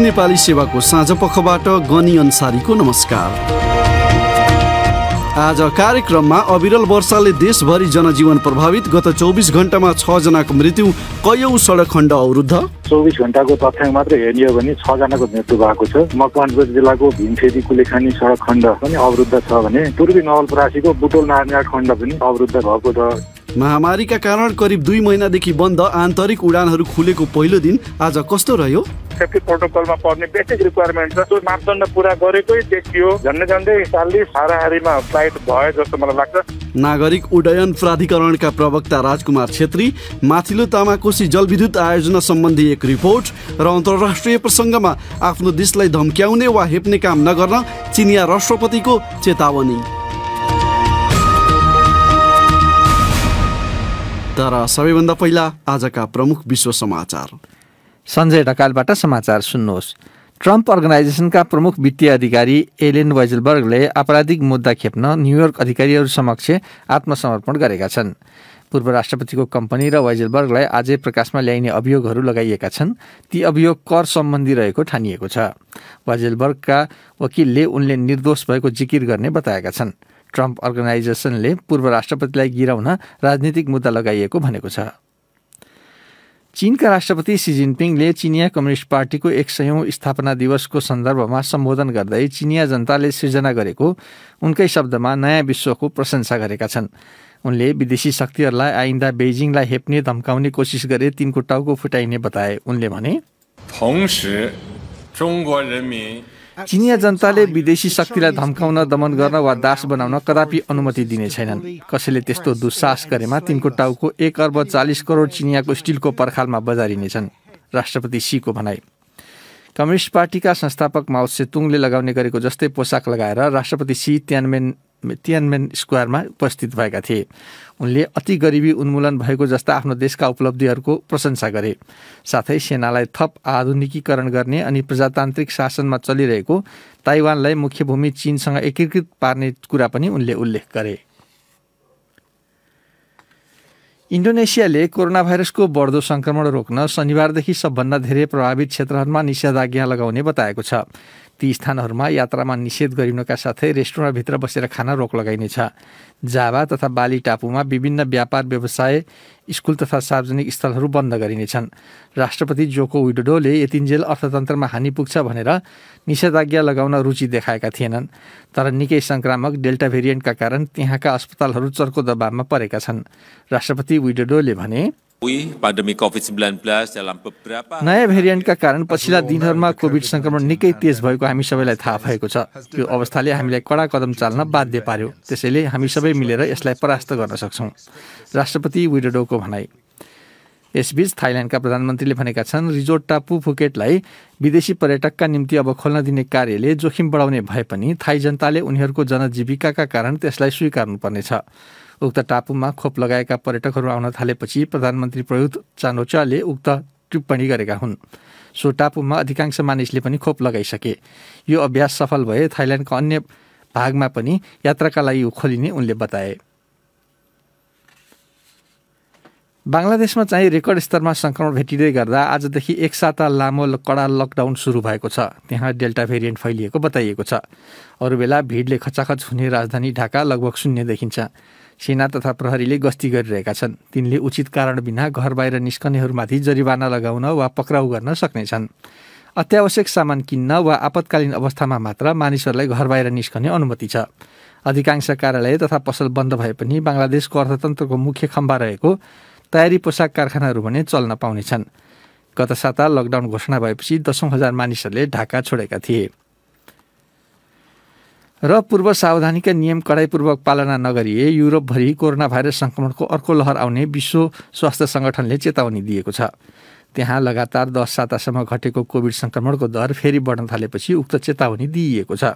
नेपाली सेवाको साँझ पखबाट गनी अन्सारीको नमस्कार आज कार्यक्रममा अविरल वर्षाले देशभरि जनजीवन प्रभावित गत चौबिस घन्टामा जनाको मृत्यु कयौँ सडक खण्ड अवरुद्ध चौबिस घन्टाको तथ्याङ्क मात्र हेर्ने हो भने छजनाको मृत्यु भएको छ मकवानपुर जिल्लाको भीमफेदी कुलेखानी सडक खण्ड पनि अवरुद्ध छ भने पूर्वी नवलपरासीको बुटोल नारायणघाट खण्ड पनि अवरुद्ध भएको छ महामारीका कारण करिब दुई महिनादेखि बन्द आन्तरिक उडानहरू खुलेको पहिलो दिन आज कस्तो रह्यो सेफ्टी प्रोटोकलमा पर्ने बेसिक रिक्वायरमेन्ट छ त्यो मापदण्ड गरेकै देखियो झन्डै झन्डै चालिस फ्लाइट भयो जस्तो मलाई लाग्छ नागरिक उड्डयन प्राधिकरणका प्रवक्ता राजकुमार छेत्री माथिल्लो तामाकोशी जलविद्युत आयोजना सम्बन्धी एक रिपोर्ट र अन्तर्राष्ट्रिय प्रसङ्गमा आफ्नो देशलाई धम्क्याउने वा हेप्ने काम नगर्न चिनिया राष्ट्रपतिको चेतावनी तर सबैभन्दा पहिला आजका प्रमुख विश्व समाचार सञ्जय ढकालबाट समाचार सुन्नुहोस् ट्रम्प अर्गनाइजेसनका प्रमुख वित्तीय अधिकारी एलेन वाइजलबर्गले आपराधिक मुद्दा खेप्न न्युयोर्क अधिकारीहरू समक्ष आत्मसमर्पण गरेका छन् पूर्व राष्ट्रपतिको कम्पनी र वाइजलबर्गलाई आजै प्रकाशमा ल्याइने अभियोगहरू लगाइएका छन् ती अभियोग कर सम्बन्धी रहेको ठानिएको छ वाइजलबर्गका वकिलले उनले निर्दोष भएको जिकिर गर्ने बताएका छन् ट्रम्प अर्गनाइजेसनले पूर्व राष्ट्रपतिलाई गिराउन राजनीतिक मुद्दा लगाइएको भनेको छ चीनका राष्ट्रपति सी जिनपिङले चिनिया कम्युनिस्ट पार्टीको एक सयौँ स्थापना दिवसको सन्दर्भमा सम्बोधन गर्दै चिनिया जनताले सिर्जना गरेको उनकै शब्दमा नयाँ विश्वको प्रशंसा गरेका छन् उनले विदेशी शक्तिहरूलाई आइन्दा बेजिङलाई हेप्ने धम्काउने कोसिस गरे तिनको टाउको फुटाइने बताए उनले भने चिनिया जनताले विदेशी शक्तिलाई धम्काउन दमन गर्न वा दास बनाउन कदापि अनुमति दिने छैनन् कसैले त्यस्तो दुस्साहस गरेमा तिनको टाउको एक अर्ब चालिस करोड चिनियाको स्टिलको पर्खालमा बजारिनेछन् राष्ट्रपति सीको भनाई कम्युनिस्ट पार्टीका संस्थापक माओ सेतुङले लगाउने गरेको जस्तै पोसाक लगाएर राष्ट्रपति सी त्यानमेन तियानमेन स्क्वायरमा उपस्थित भएका थिए उनले अति गरिबी उन्मूलन भएको जस्ता आफ्नो देशका उपलब्धिहरूको प्रशंसा गरे साथै सेनालाई थप आधुनिकीकरण गर्ने अनि प्रजातान्त्रिक शासनमा चलिरहेको ताइवानलाई मुख्य भूमि चीनसँग एकीकृत पार्ने कुरा पनि उनले उल्लेख गरे इन्डोनेसियाले कोरोना भाइरसको बढ्दो सङ्क्रमण रोक्न शनिबारदेखि सबभन्दा धेरै प्रभावित क्षेत्रहरूमा निषेधाज्ञा लगाउने बताएको छ ती स्थानहरूमा यात्रामा निषेध गरिनुका साथै रेस्टुरेन्टभित्र बसेर खान रोक लगाइनेछ जाभा तथा बाली टापुमा विभिन्न व्यापार व्यवसाय स्कुल तथा सार्वजनिक स्थलहरू बन्द गरिनेछन् राष्ट्रपति जोको विडोडोले यतिन्जेल अर्थतन्त्रमा हानि पुग्छ भनेर निषेधाज्ञा लगाउन रुचि देखाएका थिएनन् तर निकै सङ्क्रामक डेल्टा भेरिएन्टका कारण त्यहाँका अस्पतालहरू चर्को दबावमा परेका छन् राष्ट्रपति विडोडोले भने नयाँ भेरिएन्टका कारण पछिल्ला दिनहरूमा कोभिड संक्रमण निकै तेज भएको हामी सबैलाई थाहा भएको छ त्यो अवस्थाले हामीलाई कडा कदम चाल्न बाध्य पार्यो त्यसैले हामी सबै मिलेर यसलाई परास्त गर्न सक्छौँ राष्ट्रपति विडोडोको भनाई यसबीच थाइल्यान्डका प्रधानमन्त्रीले भनेका छन् रिजोर्ट टापु फुकेटलाई विदेशी पर्यटकका निम्ति अब खोल्न दिने कार्यले जोखिम बढाउने भए पनि थाई जनताले उनीहरूको जनजीविकाका कारण त्यसलाई स्वीकार्नुपर्नेछ उक्त टापुमा खोप लगाएका पर्यटकहरू आउन थालेपछि प्रधानमन्त्री प्रयुत चानोचाले उक्त टिप्पणी गरेका हुन् सो टापुमा अधिकांश मानिसले पनि खोप लगाइसके यो अभ्यास सफल भए थाइल्यान्डका अन्य भागमा पनि यात्राका लागि खोलिने उनले बताए बङ्गलादेशमा चाहिँ रेकर्ड स्तरमा सङ्क्रमण भेटिँदै गर्दा आजदेखि एक साता लामो कडा लकडाउन सुरु भएको छ त्यहाँ डेल्टा भेरिएन्ट फैलिएको बताइएको छ अरू बेला भिडले खचाखच हुने राजधानी ढाका लगभग शून्य देखिन्छ सेना तथा प्रहरीले गस्ती गरिरहेका छन् तिनले उचित कारण बिना घर बाहिर निस्कनेहरूमाथि जरिवाना लगाउन वा पक्राउ गर्न सक्नेछन् अत्यावश्यक सामान किन्न वा आपतकालीन अवस्थामा मात्र मानिसहरूलाई घर बाहिर निस्कने अनुमति छ अधिकांश कार्यालय तथा पसल बन्द भए पनि बङ्गलादेशको अर्थतन्त्रको मुख्य खम्बा रहेको तयारी पोसाक कारखानाहरू भने चल्न पाउनेछन् गत साता लकडाउन घोषणा भएपछि दसौँ हजार मानिसहरूले ढाका छोडेका थिए र पूर्व सावधानीका नियम कडाइपूर्वक पालना नगरिए युरोपभरि कोरोना भाइरस सङ्क्रमणको अर्को लहर आउने विश्व स्वास्थ्य सङ्गठनले चेतावनी दिएको छ त्यहाँ लगातार दस सातासम्म घटेको कोभिड सङ्क्रमणको दर फेरि बढ्न थालेपछि उक्त चेतावनी दिइएको छ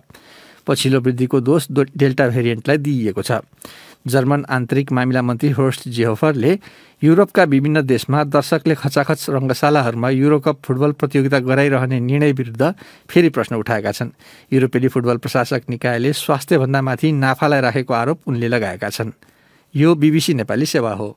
पछिल्लो वृद्धिको दोष डेल्टा भेरिएन्टलाई दिइएको छ जर्मन आन्तरिक मामिला मन्त्री होर्स्ट जेहोफरले युरोपका विभिन्न देशमा दर्शकले खचाखच रङ्गशालाहरूमा युरोकप फुटबल प्रतियोगिता गराइरहने निर्णय विरुद्ध फेरि प्रश्न उठाएका छन् युरोपेली फुटबल प्रशासक निकायले स्वास्थ्यभन्दा माथि नाफालाई राखेको आरोप उनले लगाएका छन् यो बिबिसी नेपाली सेवा हो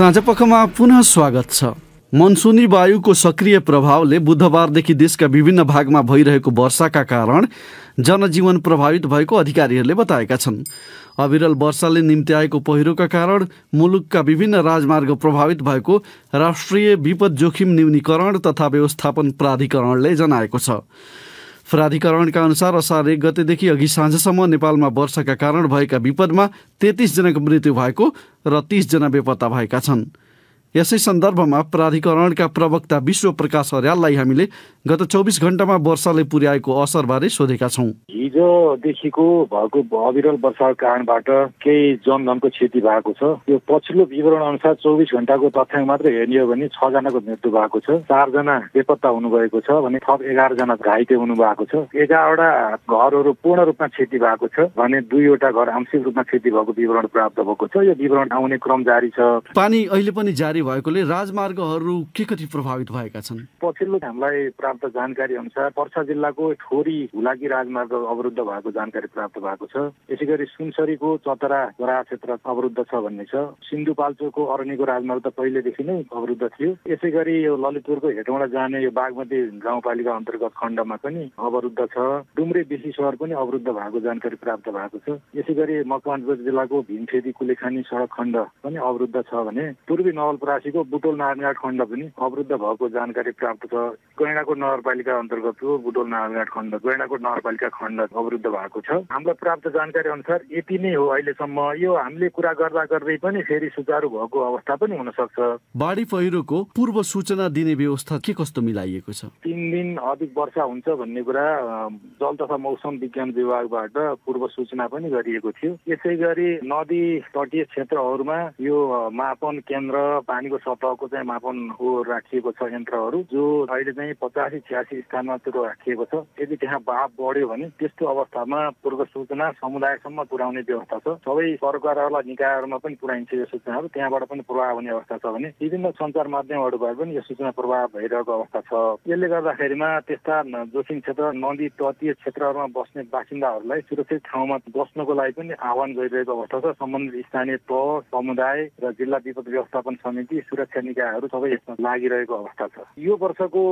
साँझ पुनः स्वागत छ मनसुनी वायुको सक्रिय प्रभावले बुधबारदेखि देशका विभिन्न भागमा भइरहेको वर्षाका कारण जनजीवन प्रभावित भएको अधिकारीहरूले बताएका छन् अविरल वर्षाले निम्ति आएको पहिरोका कारण मुलुकका विभिन्न राजमार्ग प्रभावित भएको राष्ट्रिय विपद जोखिम न्यूनीकरण तथा व्यवस्थापन प्राधिकरणले जनाएको छ प्राधिकरणका अनुसार असार एक गतेदेखि अघि साँझसम्म नेपालमा वर्षाका कारण भएका विपदमा तेत्तिसजनाको मृत्यु भएको र तिसजना बेपत्ता भएका छन् यसै सन्दर्भमा प्राधिकरणका प्रवक्ता विश्व प्रकाश अर्याललाई हामीले गत चौबिस घण्टामा वर्षाले पुर्याएको असरबारे सोधेका छौँ हिजोदेखिको भएको अविरल वर्षाको कारणबाट केही जनधनको क्षति भएको छ यो पछिल्लो विवरण अनुसार चौबिस घण्टाको तथ्याङ्क मात्र हेर्ने हो भने छजनाको मृत्यु भएको छ चारजना बेपत्ता हुनुभएको छ भने थप एघारजना घाइते भएको छ एघारवटा घरहरू पूर्ण रूपमा क्षति भएको छ भने दुईवटा घर आंशिक रूपमा क्षति भएको विवरण प्राप्त भएको छ यो विवरण आउने क्रम जारी छ पानी अहिले पनि जारी जानकारी भएकोले राजमार्गहरू के कति प्रभावित भएका छन् पछिल्लो हामीलाई प्राप्त जानकारी अनुसार पर्सा जिल्लाको ठोरी हुलाकी राजमार्ग अवरुद्ध भएको जानकारी प्राप्त भएको छ यसै गरी सुनसरीको चतरा बरा क्षेत्र अवरुद्ध छ भन्ने छ सिन्धुपाल्चोको अरण्यको राजमार्ग त पहिलेदेखि नै अवरुद्ध थियो यसै गरी यो ललितपुरको हेटौँडा जाने यो बागमती गाउँपालिका अन्तर्गत खण्डमा पनि अवरुद्ध छ डुम्रे बेसी सहर पनि अवरुद्ध भएको जानकारी प्राप्त भएको छ यसै गरी मकवानपुर जिल्लाको भीमफेदी कुलेखानी सडक खण्ड पनि अवरुद्ध छ भने पूर्वी नवलपुर चौरासीको बुटोल नारायणघाट खण्ड पनि अवरुद्ध भएको जानकारी प्राप्त छ गैँडाकोट नगरपालिका अन्तर्गतको बुटोल नारायणघाट खण्ड गैँडाकोट नगरपालिका खण्ड अवरुद्ध भएको छ हामीलाई प्राप्त जानकारी अनुसार यति नै हो अहिलेसम्म यो हामीले कुरा गर्दा गर्दै पनि फेरि सुचारू भएको अवस्था पनि हुन सक्छ बाढी पहिरोको पूर्व सूचना दिने व्यवस्था के कस्तो मिलाइएको छ तिन दिन अधिक वर्षा हुन्छ भन्ने कुरा जल तथा मौसम विज्ञान विभागबाट पूर्व सूचना पनि गरिएको थियो यसै गरी नदी तटीय क्षेत्रहरूमा यो मापन केन्द्र पानीको सतहको चाहिँ मापन हो राखिएको छ यन्त्रहरू जो अहिले चाहिँ पचासी छ्यासी स्थानमा त्यो राखिएको छ यदि त्यहाँ भाव बढ्यो भने त्यस्तो अवस्थामा पूर्व सूचना समुदायसम्म पुर्याउने व्यवस्था छ सबै सरकारहरूलाई निकायहरूमा पनि पुर्याइन्छ यो सूचनाहरू त्यहाँबाट पनि प्रभाव हुने अवस्था छ भने विभिन्न सञ्चार माध्यमहरूबाट पनि यो सूचना प्रभाव भइरहेको अवस्था छ यसले गर्दाखेरिमा त्यस्ता जोखिम क्षेत्र नदी तटीय क्षेत्रहरूमा बस्ने बासिन्दाहरूलाई सुरक्षित ठाउँमा बस्नको लागि पनि आह्वान गरिरहेको अवस्था छ सम्बन्धित स्थानीय तह समुदाय र जिल्ला विपद व्यवस्थापन समिति प्रान्तीय सुरक्षा निकायहरू सबै यसमा लागिरहेको अवस्था छ यो वर्षको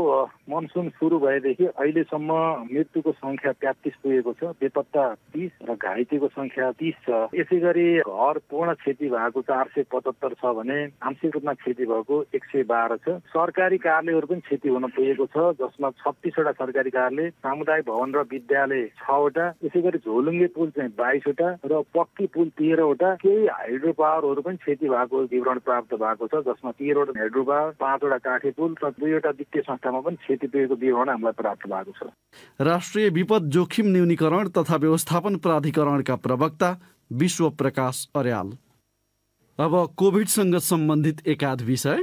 मनसुन सुरु भएदेखि अहिलेसम्म मृत्युको सङ्ख्या तेत्तिस पुगेको छ बेपत्ता तिस र घाइतेको सङ्ख्या तिस छ यसै गरी घर पूर्ण क्षति भएको चार सय पचहत्तर छ भने आंशिक रूपमा क्षति भएको एक सय बाह्र छ सरकारी कार्यालयहरू पनि क्षति हुन पुगेको छ जसमा छत्तिसवटा सरकारी कार्यालय सामुदायिक भवन र विद्यालय छवटा यसै गरी झोलुङ्गे पुल चाहिँ बाइसवटा र पक्की पुल तेह्रवटा केही हाइड्रो पावरहरू पनि क्षति भएको विवरण प्राप्त भएको छ जसमा तिनवटा हेडुबा पाँचवटा काठे पुल र दुईवटा वित्तीय संस्थामा पनि पुगेको विवरण हामीलाई प्राप्त भएको छ राष्ट्रिय विपद जोखिम न्यूनीकरण तथा व्यवस्थापन प्राधिकरणका प्रवक्ता विश्व प्रकाश अर्याल अब कोभिडसँग सम्बन्धित एकाध विषय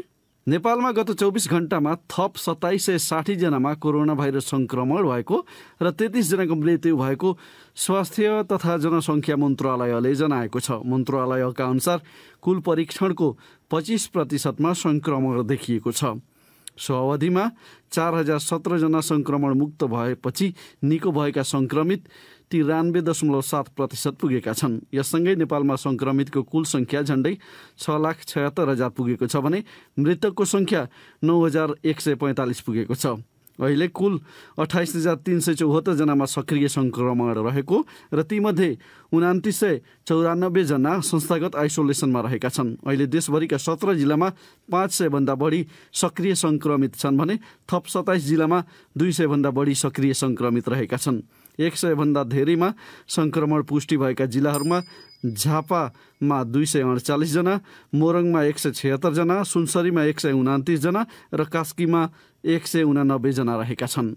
नेपालमा गत चौबिस घण्टामा थप सत्ताइस सय साठीजनामा कोरोना भाइरस सङ्क्रमण भएको र तेत्तिसजनाको मृत्यु भएको स्वास्थ्य तथा जनसङ्ख्या मन्त्रालयले जनाएको छ मन्त्रालयका अनुसार कुल परीक्षणको पच्चिस प्रतिशतमा सङ्क्रमण देखिएको छ सो अवधिमा चार हजार सत्रजना सङ्क्रमण मुक्त भएपछि निको भएका सङ्क्रमित तिरानब्बे दशमलव सात प्रतिशत पुगेका छन् यससँगै नेपालमा सङ्क्रमितको कुल सङ्ख्या झन्डै छ लाख छयत्तर हजार पुगेको छ भने मृतकको सङ्ख्या नौ हजार एक सय पैँतालिस पुगेको छ अहिले कुल अठाइस हजार तिन सय चौहत्तरजनामा सक्रिय सङ्क्रमण रहेको र तीमध्ये उनातिस सय चौरानब्बेजना संस्थागत आइसोलेसनमा रहेका छन् अहिले देशभरिका सत्र जिल्लामा पाँच सयभन्दा बढी सक्रिय सङ्क्रमित छन् भने थप सत्ताइस जिल्लामा दुई सयभन्दा बढी सक्रिय सङ्क्रमित रहेका छन् एक सयभन्दा धेरैमा सङ्क्रमण पुष्टि भएका जिल्लाहरूमा झापामा दुई सय अडचालिसजना मोरङमा एक सय छत्तरजना सुनसरीमा एक सय उनातिसजना र कास्कीमा एक सय उनानब्बेजना रहेका छन्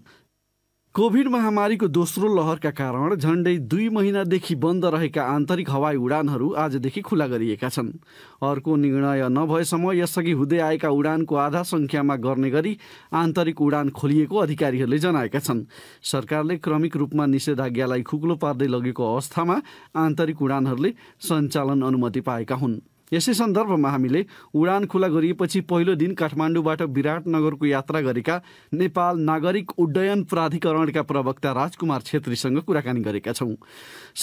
कोभिड महामारीको दोस्रो लहरका कारण झण्डै दुई महिनादेखि बन्द रहेका आन्तरिक हवाई उडानहरू आजदेखि खुला गरिएका छन् अर्को निर्णय नभएसम्म यसअघि हुँदै आएका उडानको आधा सङ्ख्यामा गर्ने गरी आन्तरिक उडान खोलिएको अधिकारीहरूले जनाएका छन् सरकारले क्रमिक रूपमा निषेधाज्ञालाई खुक्लो पार्दै लगेको अवस्थामा आन्तरिक उडानहरूले सञ्चालन अनुमति पाएका हुन् यसै सन्दर्भमा हामीले उडान खुला गरिएपछि पहिलो दिन काठमाडौँबाट विराटनगरको यात्रा गरेका नेपाल नागरिक उड्डयन प्राधिकरणका प्रवक्ता राजकुमार छेत्रीसँग कुराकानी गरेका छौँ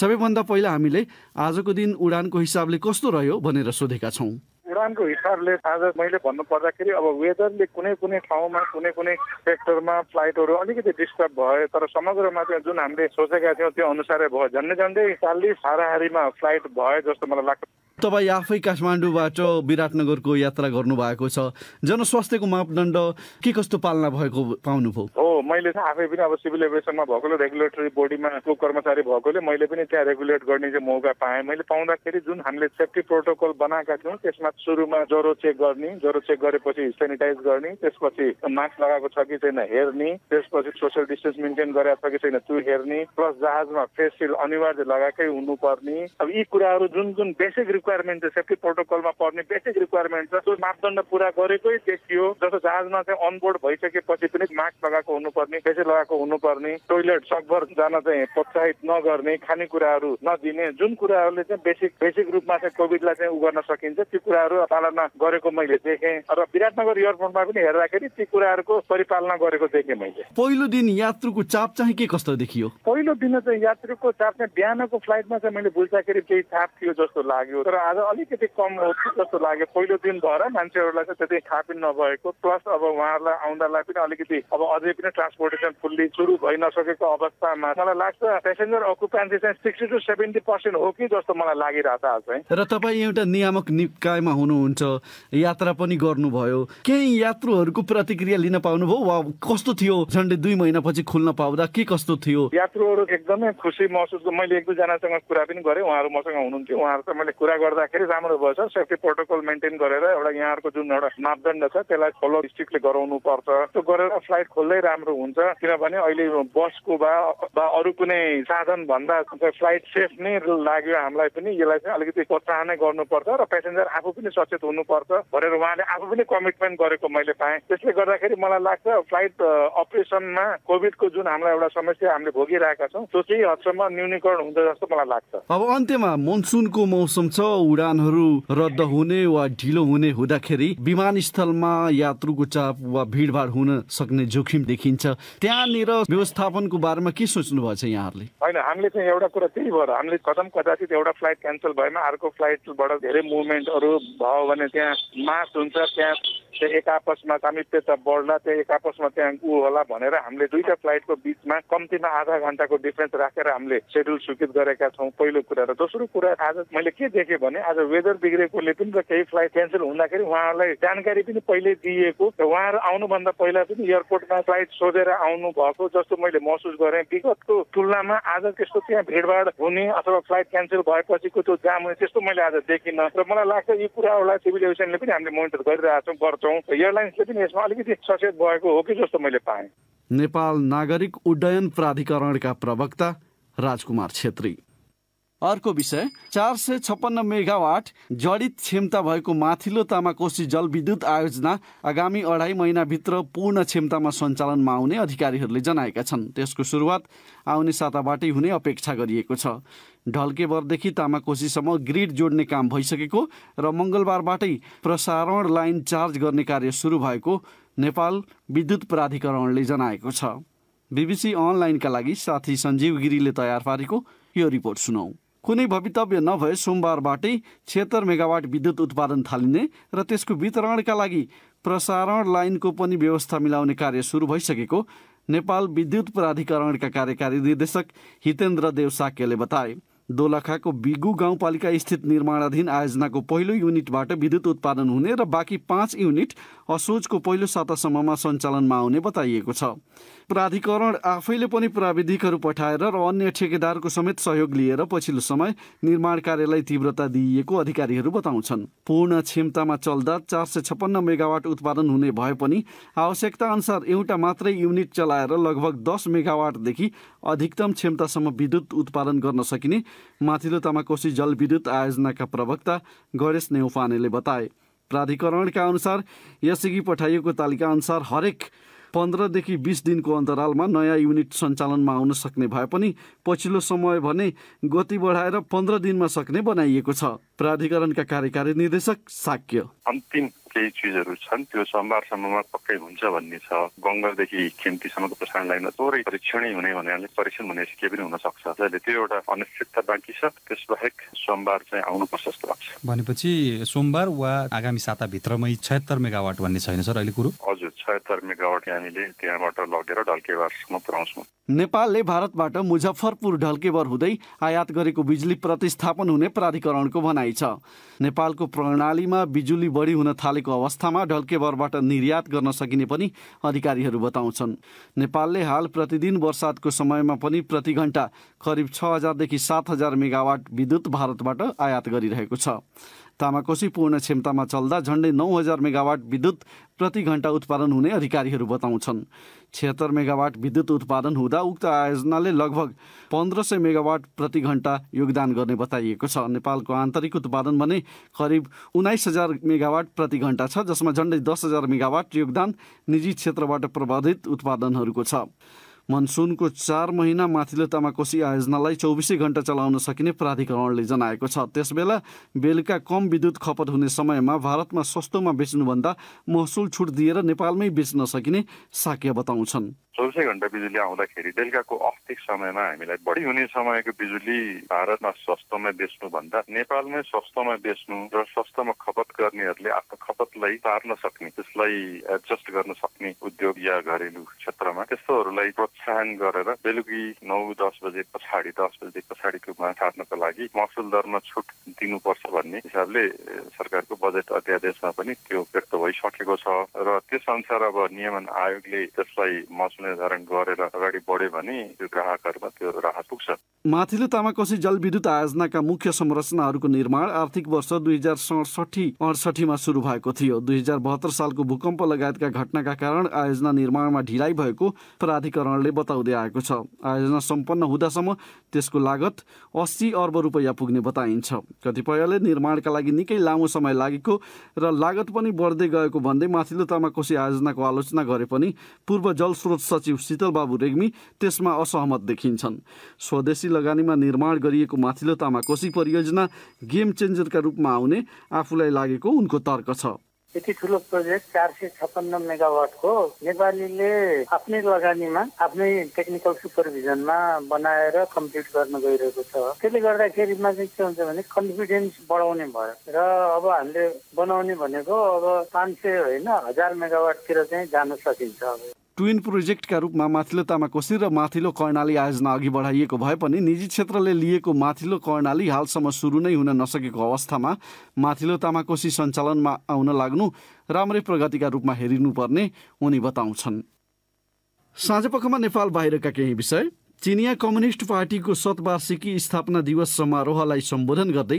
सबैभन्दा पहिला हामीले आजको दिन उडानको हिसाबले कस्तो रह्यो भनेर सोधेका छौँ उडानको हिसाबले आज मैले भन्नु पर्दाखेरि अब वेदरले कुनै कुनै ठाउँमा कुनै कुनै सेक्टरमा फ्लाइटहरू अलिकति डिस्टर्ब भयो तर समग्रमा चाहिँ जुन हामीले सोचेका थियौँ त्यो अनुसारै भयो झन्डै झन्डै चालिस हाराहारीमा फ्लाइट भयो जस्तो मलाई लाग्छ तपाईँ आफै काठमाडौँबाट विराटनगरको यात्रा गर्नुभएको छ जनस्वास्थ्यको मापदण्ड के कस्तो पालना भएको पाउनुभयो हो मैले आफै पनि अब सिभिल एभिएसनमा भएकोले रेगुलेटरी बोडीमा को कर्मचारी भएकोले मैले पनि त्यहाँ रेगुलेट गर्ने चाहिँ मौका पाएँ मैले पाउँदाखेरि जुन हामीले सेफ्टी प्रोटोकल बनाएका थियौँ त्यसमा सुरुमा ज्वरो चेक गर्ने ज्वरो चेक गरेपछि सेनिटाइज गर्ने त्यसपछि मास्क लगाएको छ कि छैन हेर्ने त्यसपछि सोसियल डिस्टेन्स मेन्टेन गरेको छ कि छैन त्यो हेर्ने प्लस जहाजमा फेस सिल्ड अनिवार्य लगाएकै हुनुपर्ने अब यी कुराहरू जुन जुन बेसिक रिक्वायरमेन्ट सेफ्टी प्रोटोकलमा पर्ने बेसिक रिक्वायरमेन्ट छ त्यो मापदण्ड पुरा गरेकै देखियो जस्तो जहाजमा चाहिँ अनबोर्ड भइसकेपछि पनि मास्क लगाएको हुनुपर्ने फेसी लगाएको हुनुपर्ने टोइलेट सकभर जान चाहिँ प्रोत्साहित नगर्ने खानेकुराहरू नदिने जुन कुराहरूले चाहिँ बेसिक बेसिक रूपमा चाहिँ कोभिडलाई चाहिँ उ गर्न सकिन्छ ती कुराहरू पालना गरेको मैले देखेँ र विराटनगर एयरपोर्टमा पनि हेर्दाखेरि ती कुराहरूको परिपालना गरेको देखेँ मैले पहिलो दिन यात्रुको चाप चाहिँ के कस्तो देखियो पहिलो दिन चाहिँ यात्रुको चाप चाहिँ बिहानको फ्लाइटमा चाहिँ मैले बुझ्दाखेरि केही चाप थियो जस्तो लाग्यो तर आज अलिकति कम जस्तो लाग्यो पहिलो दिन भएर मान्छेहरूलाई चाहिँ त्यति थापिन नभएको प्लस अब उहाँहरूलाई आउँदालाई पनि अलिकति अब अझै पनि ट्रान्सपोर्टेसन फुल्ली सुरु भइ नसकेको अवस्थामा मलाई लाग्छ पेसेन्जर अकुपेन्सी चाहिँ सिक्सटी टु सेभेन्टी पर्सेन्ट हो कि जस्तो मलाई लागिरहेको छ आज र तपाईँ एउटा नियामक निकायमा हुनुहुन्छ यात्रा पनि गर्नुभयो केही यात्रुहरूको प्रतिक्रिया लिन पाउनुभयो वा कस्तो थियो झन्डै दुई महिनापछि खुल्न पाउँदा के कस्तो थियो यात्रुहरू एकदमै खुसी महसुस मैले एक दुईजनासँग कुरा पनि गरेँ उहाँहरू मसँग हुनुहुन्थ्यो उहाँहरूसँग मैले कुरा गर्दाखेरि राम्रो भएछ सेफ्टी प्रोटोकल मेन्टेन गरेर एउटा यहाँहरूको जुन एउटा मापदण्ड छ त्यसलाई फलो स्ट्रिक्टले गराउनु पर्छ त्यो गरेर फ्लाइट खोल्दै राम्रो हुन्छ किनभने अहिले बसको वा अरू कुनै साधन भन्दा फ्लाइट सेफ नै लाग्यो हामीलाई पनि यसलाई चाहिँ अलिकति प्रोत्साहन गर्नुपर्छ र पेसेन्जर आफू पनि सचेत हुनुपर्छ भनेर उहाँले आफू पनि कमिटमेन्ट गरेको मैले पाएँ त्यसले गर्दाखेरि मलाई लाग्छ फ्लाइट अपरेसनमा कोभिडको जुन हामीलाई एउटा समस्या हामीले भोगिरहेका छौँ त्यो चाहिँ हदसम्म न्यूनीकरण हुन्छ जस्तो मलाई लाग्छ अब अन्त्यमा मनसुनको मौसम छ उडानहरू रद्द हुने वा ढिलो हुने हुँदाखेरि विमानस्थलमा यात्रुको चाप वा भिडभाड हुन सक्ने जोखिम देखिन्छ त्यहाँनिर व्यवस्थापनको बारेमा के सोच्नु भएको छ यहाँहरूले होइन हामीले चाहिँ एउटा कुरा त्यही भएर हामीले कदम कदाचित एउटा फ्लाइट क्यान्सल भएमा अर्को फ्लाइटबाट धेरै मुभमेन्टहरू भयो भने त्यहाँ मास हुन्छ त्यहाँ त्यो एक आपसमा सामिप्यता बढ्ला त्यो एक आपसमा त्यहाँ ऊ होला भनेर हामीले दुईवटा फ्लाइटको बिचमा कम्तीमा आधा घन्टाको डिफ्रेन्स राखेर हामीले सेड्युल स्वीकृत गरेका छौँ पहिलो कुरा र दोस्रो कुरा आज मैले के देखेँ भने आज वेदर बिग्रेकोले पनि र केही फ्लाइट क्यान्सल हुँदाखेरि उहाँहरूलाई जानकारी पनि पहिले दिएको र उहाँहरू आउनुभन्दा पहिला पनि एयरपोर्टमा फ्लाइट सोधेर आउनु भएको जस्तो मैले महसुस गरेँ विगतको तुलनामा आज त्यस्तो त्यहाँ भिडभाड हुने अथवा फ्लाइट क्यान्सल भएपछिको त्यो जाम हुने त्यस्तो मैले आज देखिनँ र मलाई लाग्छ यी कुराहरूलाई सिभिल एभिएसनले पनि हामीले मोनिटर गरिरहेछौँ गर्छौँ एयरलाइन्सले पनि यसमा अलिकति सचेत भएको हो कि जस्तो मैले पाएँ नेपाल नागरिक उड्डयन प्राधिकरणका प्रवक्ता राजकुमार छेत्री अर्को विषय चार सय छप्पन्न मेगावाट जडित क्षमता भएको माथिल्लो तामाकोशी जलविद्युत आयोजना आगामी अढाई महिनाभित्र पूर्ण क्षमतामा सञ्चालनमा आउने अधिकारीहरूले जनाएका छन् त्यसको सुरुवात आउने साताबाटै हुने अपेक्षा गरिएको छ ढल्केबरदेखि तामाकोशीसम्म ग्रिड जोड्ने काम भइसकेको र मङ्गलबारबाटै प्रसारण लाइन चार्ज गर्ने कार्य सुरु भएको नेपाल विद्युत प्राधिकरणले जनाएको छ बिबिसी अनलाइनका लागि साथी सञ्जीव गिरीले तयार पारेको यो रिपोर्ट सुनौँ कुनै भवितव्य नभए सोमबारबाटै छिहत्तर मेगावाट विद्युत उत्पादन थालिने र त्यसको वितरणका लागि प्रसारण लाइनको पनि व्यवस्था मिलाउने कार्य सुरु भइसकेको नेपाल विद्युत प्राधिकरणका कार्यकारी निर्देशक हितेन्द्र देवसाक्यले बताए दोलखाको बिगु गाउँपालिका स्थित निर्माणाधीन आयोजनाको पहिलो युनिटबाट विद्युत उत्पादन हुने र बाँकी पाँच युनिट असोजको पहिलो सातासम्ममा सञ्चालनमा आउने बताइएको छ प्राधिकरण आफैले पनि प्राविधिकहरू पठाएर र अन्य ठेकेदारको समेत सहयोग लिएर पछिल्लो समय निर्माण कार्यलाई तीव्रता दिइएको अधिकारीहरू बताउँछन् पूर्ण क्षमतामा चल्दा चार सय छप्पन्न मेगावाट उत्पादन हुने भए पनि आवश्यकता अनुसार एउटा मात्रै युनिट चलाएर लगभग दस मेगावाटदेखि अधिकतम क्षमतासम्म विद्युत उत्पादन गर्न सकिने माथिल्लो तामाकोशी जलविद्युत आयोजनाका प्रवक्ता गणेश नेउपानेले बताए प्राधिकरणका अनुसार यसअघि पठाइएको तालिका अनुसार हरेक पन्ध्रदेखि बिस दिनको अन्तरालमा नयाँ युनिट सञ्चालनमा आउन सक्ने भए पनि पछिल्लो समय भने गति बढाएर पन्ध्र दिनमा सक्ने बनाइएको छ प्राधिकरणका कार्यकारी निर्देशक साक्य अन्तिम केही चिजहरू छन् त्यो सोमबारसम्ममा पक्कै हुन्छ भन्ने छ गङ्गादेखि खेम्तीसम्मको प्रसारण लाइनमा थोरै परीक्षणै हुने भन्नाले परीक्षण भनेपछि केही पनि हुन सक्छ जहिले त्यो एउटा अनिश्चितता बाँकी छ त्यसबाहेक सोमबार चाहिँ आउनुपर्छ जस्तो लाग्छ भनेपछि सोमबार वा आगामी साताभित्रमै छयत्तर मेगावाट भन्ने छैन सर अहिले कुरो हजुर छयत्तर मेगावाट हामीले त्यहाँबाट लगेर ढल्केवारसम्म पुऱ्याउँछौँ नेपालले भारतबाट मुजफ्फरपुर ढल्केवर हुँदै आयात गरेको बिजुली प्रतिस्थापन हुने प्राधिकरणको भनाइ छ नेपालको प्रणालीमा बिजुली बढी हुन थालेको भएको अवस्थामा ढल्केबरबाट निर्यात गर्न सकिने पनि अधिकारीहरू बताउँछन् नेपालले हाल प्रतिदिन वर्षातको समयमा पनि प्रति घण्टा करिब छ हजारदेखि सात हजार मेगावाट विद्युत भारतबाट आयात गरिरहेको छ तामाकोशी पूर्ण क्षमतामा चल्दा झन्डै नौ हजार मेगावाट विद्युत प्रति घण्टा उत्पादन हुने अधिकारीहरू बताउँछन् छिहत्तर मेगावाट विद्युत उत्पादन हुँदा उक्त आयोजनाले लगभग पन्ध्र सय मेगावाट प्रति घण्टा योगदान गर्ने बताइएको छ नेपालको आन्तरिक उत्पादन भने करिब उन्नाइस हजार मेगावाट प्रति घण्टा छ जसमा झन्डै दस हजार मेगावाट योगदान निजी क्षेत्रबाट प्रभावित उत्पादनहरूको छ मनसुनको चार महिना माथिल्लो तामाकोशी आयोजनालाई चौबिसै घण्टा चलाउन सकिने प्राधिकरणले जनाएको छ त्यसबेला बेलुका कम विद्युत खपत हुने समयमा भारतमा सस्तोमा बेच्नुभन्दा महसुल छुट दिएर नेपालमै बेच्न सकिने साक्य बताउँछन् चौसै घन्टा बिजुली आउँदाखेरि बेलुकाको अस्थिक समयमा हामीलाई बढी हुने समयको बिजुली भारतमा सस्तोमा बेच्नु भन्दा नेपालमै सस्तोमा बेच्नु र सस्तोमा खपत गर्नेहरूले आफ्नो खपतलाई पार्न सक्ने त्यसलाई एडजस्ट गर्न सक्ने उद्योग या घरेलु क्षेत्रमा त्यस्तोहरूलाई प्रोत्साहन गरेर बेलुकी नौ दस बजे पछाडि दस बजे पछाडिकोमा सार्नको लागि महसुल दरमा छुट दिनुपर्छ भन्ने हिसाबले सरकारको बजेट अध्यादेशमा पनि त्यो व्यक्त भइसकेको छ र त्यस अनुसार अब नियमन आयोगले त्यसलाई मसुने धारण गरेर अगाडि बढ्यो भने त्यो ग्राहकहरूमा त्यो राहत पुग्छ माथिल्लो तामाकोशी जलविद्युत आयोजनाका मुख्य संरचनाहरूको निर्माण आर्थिक वर्ष दुई हजार सडसठी अडसठीमा सुरु भएको थियो दुई हजार बहत्तर सालको भूकम्प लगायतका घटनाका कारण आयोजना निर्माणमा ढिलाइ भएको प्राधिकरणले बताउँदै आएको छ आयोजना सम्पन्न हुँदासम्म त्यसको लागत अस्सी अर्ब रुपियाँ पुग्ने बताइन्छ कतिपयले निर्माणका लागि निकै लामो समय लागेको र लागत पनि बढ्दै गएको भन्दै माथिल्लो तामाकोशी आयोजनाको आलोचना गरे पनि पूर्व जलस्रोत सचिव शीतल बाबु रेग्मी त्यसमा असहमत देखिन्छन् स्वदेशी लगानीमा निर्माण गरिएको माथिल्लो तामाकोशी परियोजना गेम चेन्जरका रूपमा आउने आफूलाई लागेको उनको तर्क छ यति ठुलो प्रोजेक्ट चार सय छप्पन्न मेगावाटको नेपालीले आफ्नै लगानीमा आफ्नै टेक्निकल सुपरभिजनमा बनाएर कम्प्लिट गर्न गइरहेको छ त्यसले गर्दाखेरिमा चाहिँ के हुन्छ भने कन्फिडेन्स बढाउने भयो र अब हामीले बनाउने भनेको अब पाँच सय होइन हजार मेगावाटतिर चाहिँ जान सकिन्छ अब ट्विन प्रोजेक्टका रूपमा माथिल्लो तामाकोसी र माथिल्लो कर्णाली आयोजना अघि बढाइएको भए पनि निजी क्षेत्रले लिएको माथिल्लो कर्णाली हालसम्म सुरु नै हुन नसकेको अवस्थामा माथिल्लो कोशी सञ्चालनमा आउन लाग्नु राम्रै प्रगतिका रूपमा हेरिनुपर्ने उनी बताउँछन् साँझपखमा नेपाल बाहिरका केही विषय चिनिया कम्युनिस्ट पार्टीको शतवार्षिकी स्थापना दिवस समारोहलाई सम्बोधन गर्दै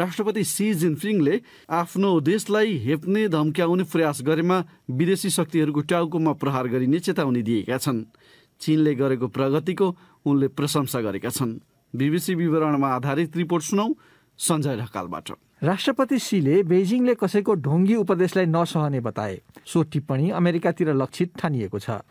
राष्ट्रपति सी जिनपिङले आफ्नो देशलाई हेप्ने धम्क्याउने प्रयास गरेमा विदेशी शक्तिहरूको टाउकोमा प्रहार गरिने चेतावनी दिएका छन् चीनले गरेको प्रगतिको उनले प्रशंसा गरेका छन् बिबिसी विवरणमा आधारित रिपोर्ट सुनौ सञ्जय ढकालबाट राष्ट्रपति सीले बेजिङले कसैको ढोङ्गी उपदेशलाई नसहने बताए सो टिप्पणी अमेरिकातिर लक्षित ठानिएको छ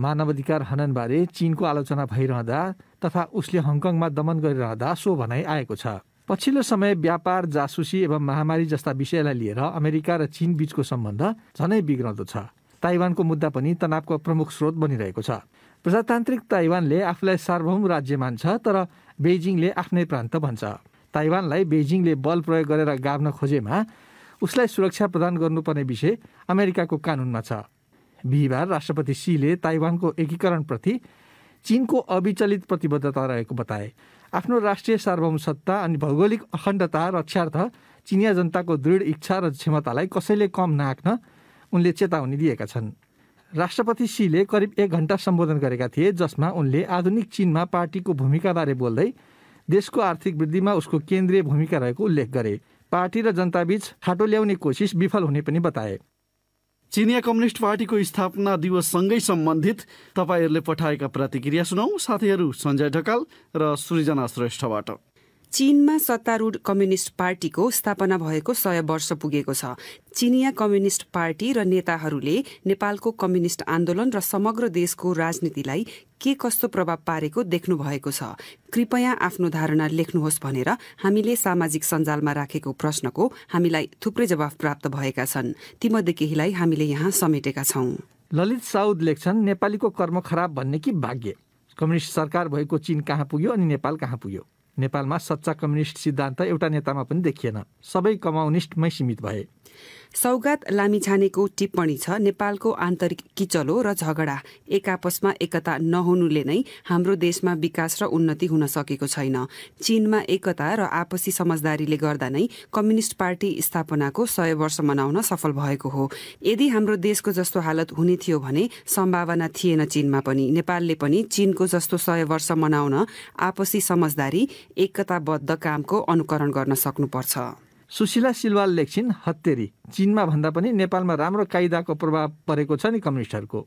मानवाधिकार हननबारे चीनको आलोचना भइरहँदा तथा उसले हङकङमा दमन गरिरहँदा सो भनाइ आएको छ पछिल्लो समय व्यापार जासुसी एवं महामारी जस्ता विषयलाई लिएर अमेरिका र चीन बीचको सम्बन्ध झनै बिग्रदो छ ताइवानको मुद्दा पनि तनावको प्रमुख स्रोत बनिरहेको छ प्रजातान्त्रिक ताइवानले आफूलाई सार्वभौम राज्य मान्छ तर बेजिङले आफ्नै प्रान्त भन्छ ताइवानलाई बेजिङले बल प्रयोग गरेर गाभ्न खोजेमा उसलाई सुरक्षा प्रदान गर्नुपर्ने विषय अमेरिकाको कानुनमा छ बिहिबार राष्ट्रपति सीले ताइवानको एकीकरणप्रति चीनको अविचलित प्रतिबद्धता रहेको बताए आफ्नो राष्ट्रिय सत्ता अनि भौगोलिक अखण्डता रक्षार्थ चिनिया जनताको दृढ इच्छा र क्षमतालाई कसैले कम नआक्न उनले चेतावनी दिएका छन् राष्ट्रपति सीले करिब एक घन्टा सम्बोधन गरेका थिए जसमा उनले आधुनिक चिनमा पार्टीको भूमिकाबारे बोल्दै देशको आर्थिक वृद्धिमा उसको केन्द्रीय भूमिका रहेको उल्लेख गरे पार्टी र जनताबीच खाटो ल्याउने कोसिस विफल हुने पनि बताए चिनिया कम्युनिस्ट पार्टीको स्थापना दिवससँगै सम्बन्धित तपाईँहरूले पठाएका प्रतिक्रिया सुनौ साथीहरू सञ्जय ढकाल र सृजना श्रेष्ठबाट चीनमा सत्तारूढ कम्युनिस्ट पार्टीको स्थापना भएको सय वर्ष पुगेको छ चिनिया कम्युनिस्ट पार्टी र नेताहरूले नेपालको कम्युनिस्ट आन्दोलन र समग्र देशको राजनीतिलाई के कस्तो प्रभाव पारेको देख्नु भएको छ कृपया आफ्नो धारणा लेख्नुहोस् भनेर हामीले सामाजिक सञ्जालमा राखेको प्रश्नको हामीलाई थुप्रै जवाफ प्राप्त भएका छन् तीमध्ये केहीलाई हामीले यहाँ समेटेका छौँ ललित साउद लेख्छन् नेपालीको कर्म खराब भन्ने कि भाग्य कम्युनिस्ट सरकार भएको चीन कहाँ पुग्यो अनि नेपाल कहाँ पुग्यो नेपालमा सच्चा कम्युनिस्ट सिद्धान्त एउटा नेतामा पनि देखिएन सबै कम्युनिस्टमै सीमित भए सौगात लामिछानेको टिप्पणी छ नेपालको आन्तरिक किचलो र झगडा एक आपसमा एकता नहुनुले नै हाम्रो देशमा विकास र उन्नति हुन सकेको छैन चीनमा एकता र आपसी समझदारीले गर्दा नै कम्युनिष्ट पार्टी स्थापनाको सय वर्ष मनाउन सफल भएको हो यदि हाम्रो देशको जस्तो हालत हुने थियो भने सम्भावना थिएन चीनमा पनि नेपालले पनि चीनको जस्तो सय वर्ष मनाउन आपसी समझदारी एकताबद्ध कामको अनुकरण गर्न सक्नुपर्छ सुशीला सिलवाल लेख्छिन् हत्तेरी चिनमा भन्दा पनि नेपालमा राम्रो कायदाको प्रभाव परेको छ नि कम्युनिस्टहरूको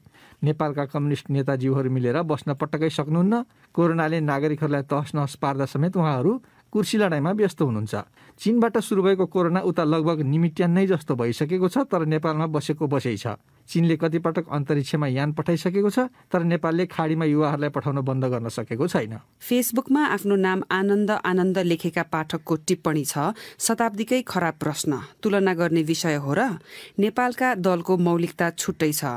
नेपालका कम्युनिस्ट नेताजीहरू मिलेर बस्न पटक्कै सक्नुहुन्न कोरोनाले नागरिकहरूलाई तहस नहस पार्दा समेत उहाँहरू कुर्सी लडाइँमा व्यस्त हुनुहुन्छ चिनबाट सुरु भएको कोरोना उता लगभग निमिट्यान नै जस्तो भइसकेको छ तर नेपालमा बसेको बसै छ चीनले कतिपटक अन्तरिक्षमा यान पठाइसकेको छ तर नेपालले खाडीमा युवाहरूलाई पठाउन बन्द गर्न सकेको छैन फेसबुकमा आफ्नो नाम आनन्द आनन्द लेखेका पाठकको टिप्पणी छ शताब्दीकै खराब प्रश्न तुलना गर्ने विषय हो र नेपालका दलको मौलिकता छुट्टै छ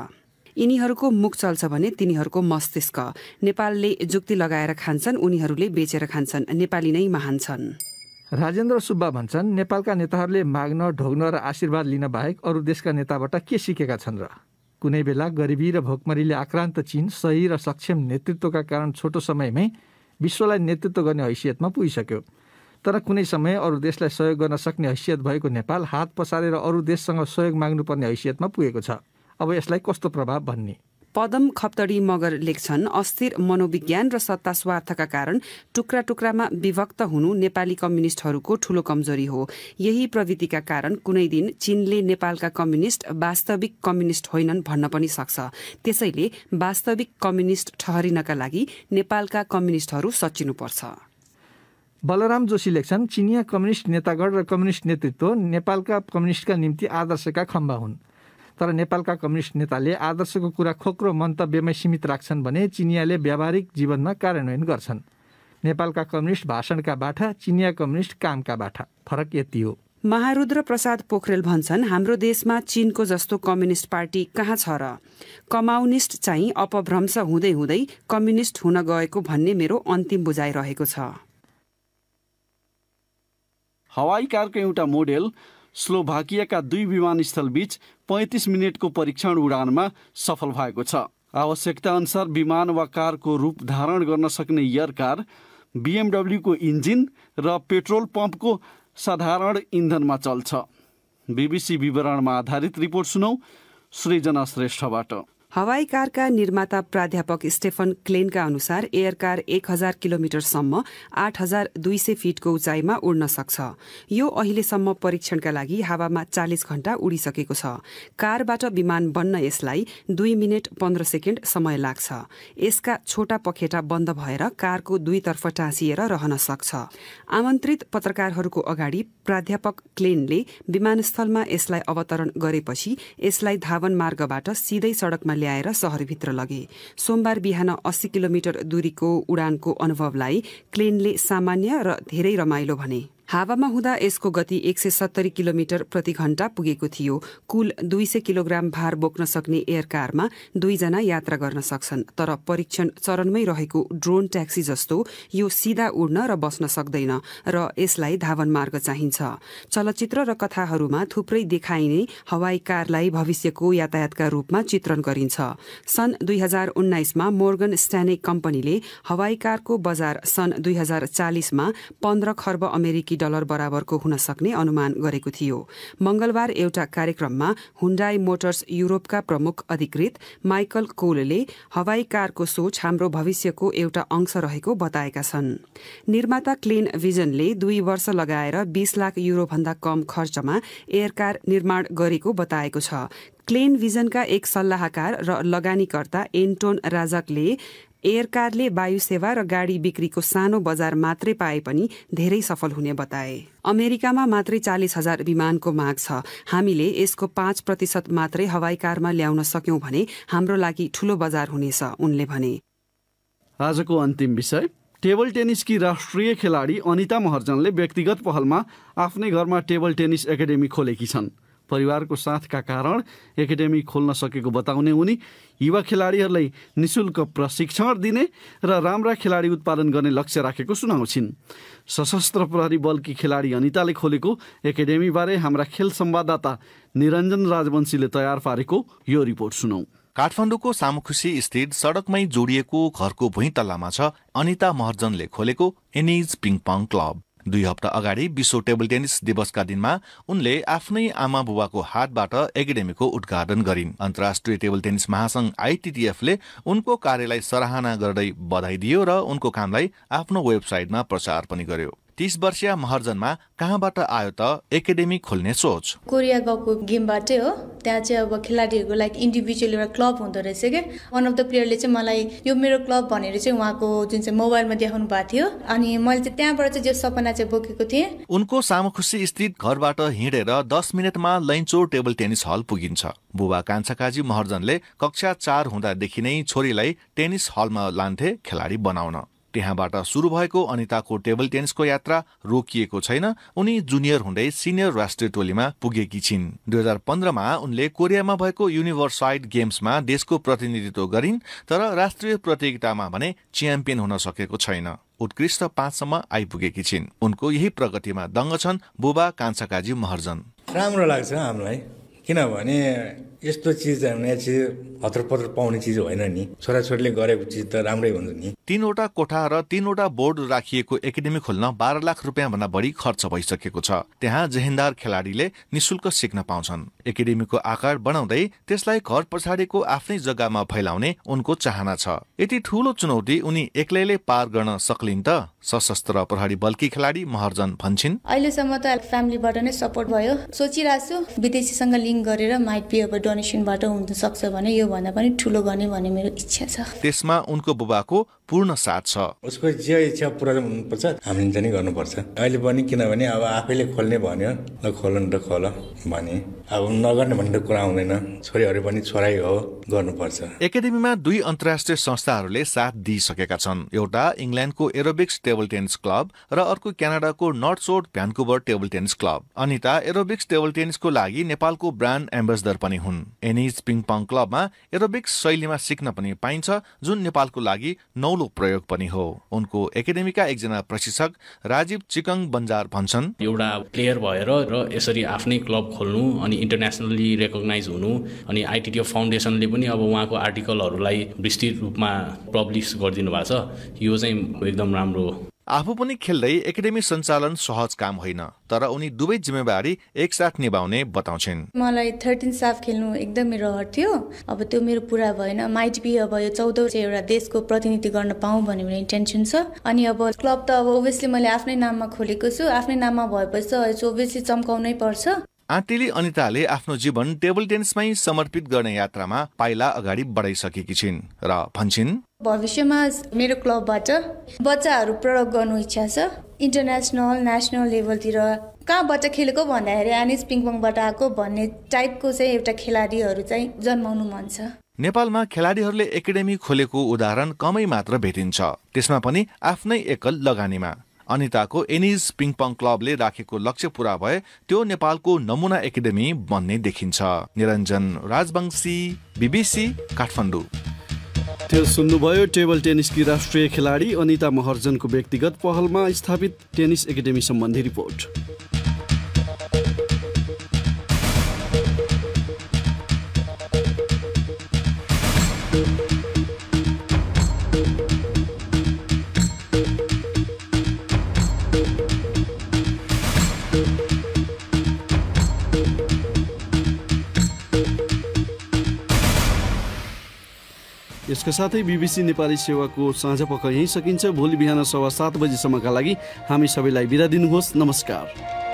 यिनीहरूको मुख चल्छ भने तिनीहरूको मस्तिष्क नेपालले जुक्ति लगाएर खान्छन् उनीहरूले बेचेर खान्छन् नेपाली नै महान छन् राजेन्द्र सुब्बा भन्छन् नेपालका नेताहरूले माग्न ढोग्न र आशीर्वाद लिन बाहेक अरू देशका नेताबाट के सिकेका छन् र कुनै बेला गरिबी र भोकमरीले आक्रान्त चीन सही र सक्षम नेतृत्वका कारण छोटो समयमै विश्वलाई नेतृत्व गर्ने हैसियतमा पुगिसक्यो तर कुनै समय अरू देशलाई सहयोग गर्न सक्ने हैसियत भएको नेपाल हात पसारेर अरू देशसँग सहयोग माग्नुपर्ने हैसियतमा पुगेको छ अब यसलाई कस्तो प्रभाव भन्ने पदम खप्तडी मगर लेख्छन् अस्थिर मनोविज्ञान र सत्ता स्वार्थका कारण टुक्रा टुक्रामा विभक्त हुनु नेपाली कम्युनिस्टहरूको ठूलो कमजोरी हो यही प्रवृत्तिका कारण कुनै दिन चीनले नेपालका कम्युनिष्ट वास्तविक कम्युनिस्ट होइनन् भन्न पनि सक्छ त्यसैले वास्तविक कम्युनिस्ट ठहरिनका लागि नेपालका कम्युनिष्टहरू सचिनुपर्छ बलराम जोशी लेख्छन् चिनिया कम्युनिष्ट नेतागढ़ र कम्युनिस्ट नेतृत्व नेपालका कम्युनिष्टका निम्ति आदर्शका खम्बा हुन् तर नेपालका कम्युनिस्ट नेताले आदर्शको कुरा खोक्रो मन्तव्यमै सीमित राख्छन् भने चिनियाले व्यावहारिक जीवनमा कार्यान्वयन गर्छन् नेपालका कम्युनिस्ट भाषणका बाठा चिनिया कम्युनिस्ट कामका बाठा फरक यति हो महारुद्र प्रसाद पोखरेल भन्छन् हाम्रो देशमा चीनको जस्तो कम्युनिस्ट पार्टी कहाँ छ र कमाउनिस्ट चाहिँ अपभ्रंश हुँदै हुँदै कम्युनिस्ट हुन गएको भन्ने मेरो अन्तिम बुझाइ रहेको छ हवाई कारको एउटा मोडेल स्लोभाकियाका दुई विमानस्थलबीच पैँतिस मिनटको परीक्षण उडानमा सफल भएको छ आवश्यकता अनुसार विमान वा कारको रूप धारण गर्न सक्ने एयरकार बिएमडब्ल्यूको इन्जिन र पेट्रोल पम्पको साधारण इन्धनमा चल्छ बिबिसी विवरणमा आधारित रिपोर्ट सुनौ सृजना श्रेष्ठबाट हवाई कारका निर्माता प्राध्यापक स्टेफन क्लेनका अनुसार एयर कार एक हजार किलोमिटरसम्म आठ हजार दुई सय फिटको उचाइमा उड्न सक्छ यो अहिलेसम्म परीक्षणका लागि हावामा चालिस घण्टा उडिसकेको छ कारबाट विमान बन्न यसलाई दुई मिनट पन्ध्र सेकेन्ड समय लाग्छ यसका छोटा पखेटा बन्द भएर कारको दुईतर्फ टाँसिएर रहन सक्छ आमन्त्रित पत्रकारहरूको अगाडि प्राध्यापक क्लेनले विमानस्थलमा यसलाई अवतरण गरेपछि यसलाई धावन मार्गबाट सिधै सड़कमा ल्याएर सहरभित्र लगे सोमबार बिहान अस्सी किलोमिटर दूरीको उडानको अनुभवलाई क्लेनले सामान्य र धेरै रमाइलो भने हावामा हुँदा यसको गति एक सय सत्तरी किलोमिटर प्रति घण्टा पुगेको थियो कुल दुई सय किलोग्राम भार बोक्न सक्ने एयर कारमा दुईजना यात्रा गर्न सक्छन् तर परीक्षण चरणमै रहेको ड्रोन ट्याक्सी जस्तो यो सिधा उड्न र बस्न सक्दैन र यसलाई धावन मार्ग चाहिन्छ चलचित्र र कथाहरूमा थुप्रै देखाइने हवाई कारलाई भविष्यको यातायातका रूपमा चित्रण गरिन्छ सन् दुई हजार उन्नाइसमा मोर्गन स्ट्यानिक कम्पनीले हवाई कारको बजार सन् दुई हजार चालिसमा पन्ध्र खर्ब अमेरिकी डलर बराबरको हुन सक्ने अनुमान गरेको थियो मंगलबार एउटा कार्यक्रममा हुन्डाई मोटर्स युरोपका प्रमुख अधिकृत माइकल कोलले हवाई कारको सोच हाम्रो भविष्यको एउटा अंश रहेको बताएका छन् निर्माता क्लिन भिजनले दुई वर्ष लगाएर बीस लाख भन्दा कम खर्चमा एयर कार निर्माण गरेको बताएको छ क्लेन भिजनका एक सल्लाहकार र लगानीकर्ता एन्टोन राजकले एयरकारले वायु सेवा र गाडी बिक्रीको सानो बजार मात्रै पाए पनि धेरै सफल हुने बताए अमेरिकामा मात्रै चालिस हजार विमानको माग छ हामीले यसको पाँच प्रतिशत मात्रै हवाई कारमा ल्याउन सक्यौं भने हाम्रो लागि ठूलो बजार हुनेछ उनले भने आजको अन्तिम विषय टेबल टेनिसकी राष्ट्रिय खेलाडी अनिता महर्जनले व्यक्तिगत पहलमा आफ्नै घरमा टेबल टेनिस एकाडेमी खोलेकी छन् परिवारको साथका कारण एकाडेमी खोल्न सकेको बताउने उनी युवा खेलाडीहरूलाई निशुल्क प्रशिक्षण दिने र राम्रा खेलाडी उत्पादन गर्ने लक्ष्य राखेको सुनाउँछिन् सशस्त्र प्रहरी बलकी खेलाडी अनिताले खोलेको एकाडेमीबारे हाम्रा खेल संवाददाता निरञ्जन राजवंशीले तयार पारेको यो रिपोर्ट सुनौ काठमाडौँको सामुखुसी स्थित सडकमै जोडिएको घरको भुइँ छ अनिता महर्जनले खोलेको एनिज पिङ पङ क्लब दुई हप्ता अगाडि विश्व टेबल टेनिस दिवसका दिनमा उनले आफ्नै आमा बुबाको हातबाट एकाडेमीको उद्घाटन गरिन् अन्तर्राष्ट्रिय टेबल टेनिस महासंघ ले उनको कार्यलाई सराहना गर्दै बधाई दियो र उनको कामलाई आफ्नो वेबसाइटमा प्रचार पनि गर्यो तीस वर्षीय महर्जनमा कहाँबाट आयो त एकाडेमी खोल्ने सोच कोरिया गएको गेमबाटै हो त्यहाँ चाहिँ अब खेलाडीहरूको लाइक इन्डिभिजुअल एउटा क्लब हुँदो रहेछ क्या वान अफ द प्लेयरले चाहिँ मलाई यो मेरो क्लब भनेर चाहिँ उहाँको जुन चाहिँ मोबाइलमा देखाउनु भएको थियो अनि मैले चाहिँ त्यहाँबाट चाहिँ जो सपना चाहिँ बोकेको थिएँ उनको सामुखुसी स्थित घरबाट हिँडेर दस मिनटमा लैनचोर टेबल टेनिस हल पुगिन्छ बुबा कान्छाकाजी महर्जनले कक्षा चार हुँदादेखि नै छोरीलाई टेनिस हलमा लान्थे खेलाडी बनाउन त्यहाँबाट सुरु भएको अनिताको टेबल टेनिसको यात्रा रोकिएको छैन उनी जुनियर हुँदै सिनियर राष्ट्रिय टोलीमा पुगेकी छिन् दुई हजार पन्ध्रमा उनले कोरियामा भएको युनिभर्साइड गेम्समा देशको प्रतिनिधित्व गरिन् तर राष्ट्रिय प्रतियोगितामा भने च्याम्पियन हुन सकेको छैन उत्कृष्ट पाँचसम्म आइपुगेकी छिन् उनको यही प्रगतिमा दङ्ग छन् बुबा कान्छकाजी महर्जन राम्रो लाग्छ हामीलाई किनभने यस्तो चिज हामीले चाहिँ हतरपत्र पाउने चिज होइन नि छोराछोरीले गरेको चिज त राम्रै हुन्छ नि तीनवटा कोठा र तीनवटा बोर्ड राखिएको एकाडेमी खोल्न बाह्र लाख रुपियाँ भन्दा बढी खर्च भइसकेको छ त्यहाँ जेहेन्दार खेलाडीले निशुल्क सिक्न पाउँछन् एकाडेमीको आकार बनाउँदै त्यसलाई घर पछाडिको आफ्नै जग्गामा फैलाउने उनको चाहना छ यति ठूलो चुनौती उनी एक्लैले पार गर्न सक्लिन् त सशस्त्र प्रहरी बलकी खेलाडी महर्जन भन्छन् अहिलेसम्म त फ्यामिलीबाट नै सपोर्ट भयो सोचिरहेको छु विदेशीसँग लिङ्क गरेर माइट बी अब डोनेसनबाट हुनसक्छ भने योभन्दा पनि ठुलो गर्ने भन्ने मेरो इच्छा छ त्यसमा उनको बुबाको पूर्ण साथ छ उसको जे इच्छा पुरा हुनुपर्छ हामीले चाहिँ गर्नुपर्छ अहिले पनि किनभने अब आफैले खोल्ने भन्यो ल खोल न त खोल भने अब नगर्ने भन्ने कुरा हुँदैन छोरीहरू पनि छोराइ हो गर्नुपर्छ एकाडेमीमा दुई अन्तर्राष्ट्रिय संस्थाहरूले साथ दिइसकेका छन् एउटा इङ्ल्यान्डको एरोबिक्स टेबल टेनिस क्लब र अर्को क्यानाडाको North Shore Vancouver table tennis club अनिता एरोबिक्स टेबल टेनिसको लागि नेपालको ब्रान्ड एम्बेसडर पनि हुन् एनएच पङ क्लबमा एरोबिक्स शैलीमा सिक्न पनि पाइन्छ जुन नेपालको लागि नौलो प्रयोग पनि हो उनको एकाडेमीका एकजना प्रशिक्षक राजीव चिकङ बन्जार भन्छन् एउटा प्लेयर भएर र यसरी आफ्नै क्लब खोल्नु अनि इन्टरनेसनल्ली रेकगनाइज हुनु अनि आइटिटिओ फाउन्डेसनले पनि अब उहाँको आर्टिकलहरूलाई विस्तृत रूपमा पब्लिस गरिदिनु भएको छ यो चाहिँ एकदम राम्रो आफू पनि खेल्दै एकाडेमी सञ्चालन सहज काम होइन तर उनी दुवै जिम्मेवारी एकसाथ निभाउने बताउँछिन् मलाई थर्टिन साफ खेल्नु एकदम रहर थियो अब त्यो मेरो पुरा भएन माइट बी अब यो चौध चाहिँ एउटा देशको प्रतिनिधि गर्न पाऊँ भन्ने मेरो इन्टेन्सन छ अनि अब क्लब त अब ओभियसली मैले आफ्नै नाममा खोलेको छु आफ्नै नाममा भएपछि त ओभियसली चम्काउनै पर्छ आँटेली अनिताले आफ्नो जीवन टेबल टेनिसमै समर्पित गर्ने यात्रामा पाइला अगाडि बढाइसकेकी छिन् र भन्छन् भविष्यमा मेरो क्लबबाट बच्चाहरू प्रयोग गर्नु इच्छा छ इन्टरनेसनल नेसनल लेभलतिर कहाँबाट खेलेको भन्दाखेरि एनिस पिङपङबाट आएको भन्ने टाइपको चाहिँ एउटा खेलाडीहरू चाहिँ जन्माउनु मन छ नेपालमा खेलाडीहरूले एकाडेमी खोलेको उदाहरण कमै मात्र भेटिन्छ त्यसमा पनि आफ्नै एकल लगानीमा अनिताको एनिज पिङपङ क्लबले राखेको लक्ष्य पूरा भए त्यो नेपालको नमुना एकाडेमी बन्ने देखिन्छ निरञ्जन राजवंशी बिबिसी काठमाडौँ तथ्य सुन्नुभयो टेबल टेनिसकी राष्ट्रिय खेलाडी अनिता महर्जनको व्यक्तिगत पहलमा स्थापित टेनिस एकाडेमी सम्बन्धी रिपोर्ट यसका साथै बिबिसी नेपाली सेवाको साँझ पख यहीँ सकिन्छ भोलि बिहान सवा सात बजीसम्मका लागि हामी सबैलाई बिदा दिनुहोस् नमस्कार